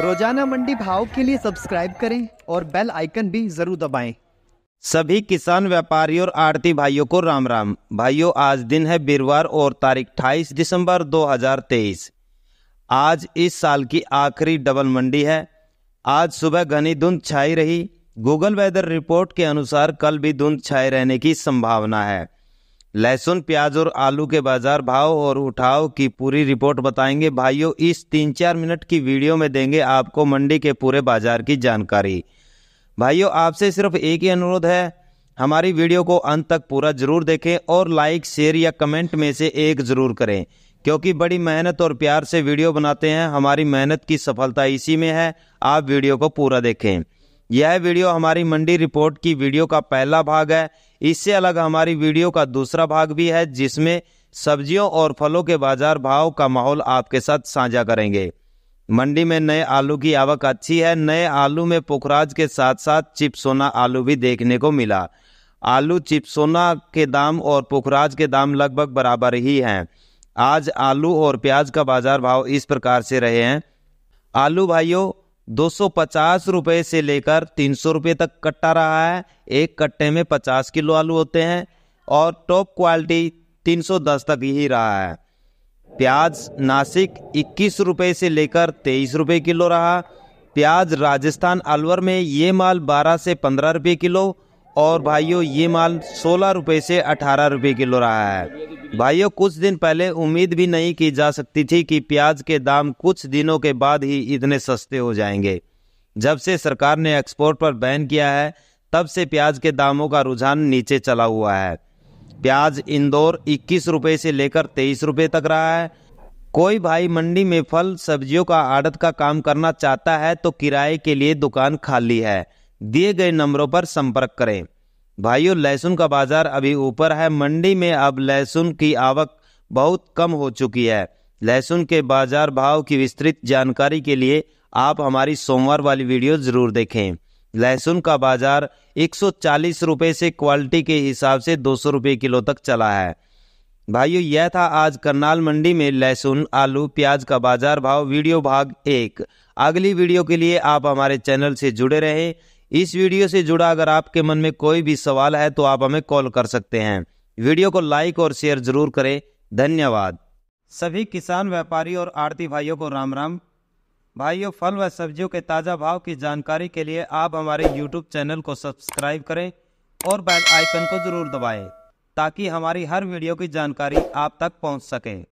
रोजाना मंडी भाव के लिए सब्सक्राइब करें और बेल आइकन भी जरूर दबाएं। सभी किसान व्यापारी और आड़ती भाइयों को राम राम भाइयों आज दिन है वीरवार और तारीख 28 दिसंबर 2023। आज इस साल की आखिरी डबल मंडी है आज सुबह घनी धुंध छाई रही गूगल वेदर रिपोर्ट के अनुसार कल भी धुंध छाए रहने की संभावना है लहसुन प्याज और आलू के बाजार भाव और उठाव की पूरी रिपोर्ट बताएंगे भाइयों इस तीन चार मिनट की वीडियो में देंगे आपको मंडी के पूरे बाजार की जानकारी भाइयों आपसे सिर्फ एक ही अनुरोध है हमारी वीडियो को अंत तक पूरा जरूर देखें और लाइक शेयर या कमेंट में से एक ज़रूर करें क्योंकि बड़ी मेहनत और प्यार से वीडियो बनाते हैं हमारी मेहनत की सफलता इसी में है आप वीडियो को पूरा देखें यह वीडियो हमारी मंडी रिपोर्ट की वीडियो का पहला भाग है इससे अलग हमारी वीडियो का दूसरा भाग भी है जिसमें सब्जियों और फलों के बाजार भाव का माहौल आपके साथ साझा करेंगे मंडी में नए आलू की आवक अच्छी है नए आलू में पोखराज के साथ साथ चिपसोना आलू भी देखने को मिला आलू चिपसोना के दाम और पोखराज के दाम लगभग बराबर ही हैं आज आलू और प्याज का बाजार भाव इस प्रकार से रहे हैं आलू भाइयों 250 रुपए से लेकर 300 रुपए तक कट्टा रहा है एक कट्टे में 50 किलो आलू होते हैं और टॉप क्वालिटी 310 तक ही रहा है प्याज नासिक इक्कीस रुपये से लेकर तेईस रुपये किलो रहा प्याज राजस्थान अलवर में ये माल बारह से पंद्रह रुपये किलो और भाइयों ये माल सोलह रुपये से अठारह रुपये किलो रहा है भाइयों कुछ दिन पहले उम्मीद भी नहीं की जा सकती थी कि प्याज के दाम कुछ दिनों के बाद ही इतने सस्ते हो जाएंगे जब से सरकार ने एक्सपोर्ट पर बैन किया है तब से प्याज के दामों का रुझान नीचे चला हुआ है प्याज इंदौर इक्कीस रुपये से लेकर तेईस रुपये तक रहा है कोई भाई मंडी में फल सब्जियों का आड़त का काम करना चाहता है तो किराए के लिए दुकान खाली है दिए गए नंबरों पर संपर्क करें भाइयों लहसुन का बाजार अभी ऊपर है मंडी में अब लहसुन की आवक बहुत कम हो चुकी है लहसुन के बाजार भाव की विस्तृत जानकारी के लिए आप हमारी सोमवार वाली वीडियो ज़रूर देखें लहसुन का बाजार एक सौ से क्वालिटी के हिसाब से दो सौ किलो तक चला है भाइयों यह था आज करनाल मंडी में लहसुन आलू प्याज का बाजार भाव वीडियो भाग एक अगली वीडियो के लिए आप हमारे चैनल से जुड़े रहें इस वीडियो से जुड़ा अगर आपके मन में कोई भी सवाल है तो आप हमें कॉल कर सकते हैं वीडियो को लाइक और शेयर जरूर करें धन्यवाद सभी किसान व्यापारी और आड़ती भाइयों को राम राम भाइयों फल व सब्जियों के ताज़ा भाव की जानकारी के लिए आप हमारे यूट्यूब चैनल को सब्सक्राइब करें और बेल आइकन को ज़रूर दबाएं ताकि हमारी हर वीडियो की जानकारी आप तक पहुंच सके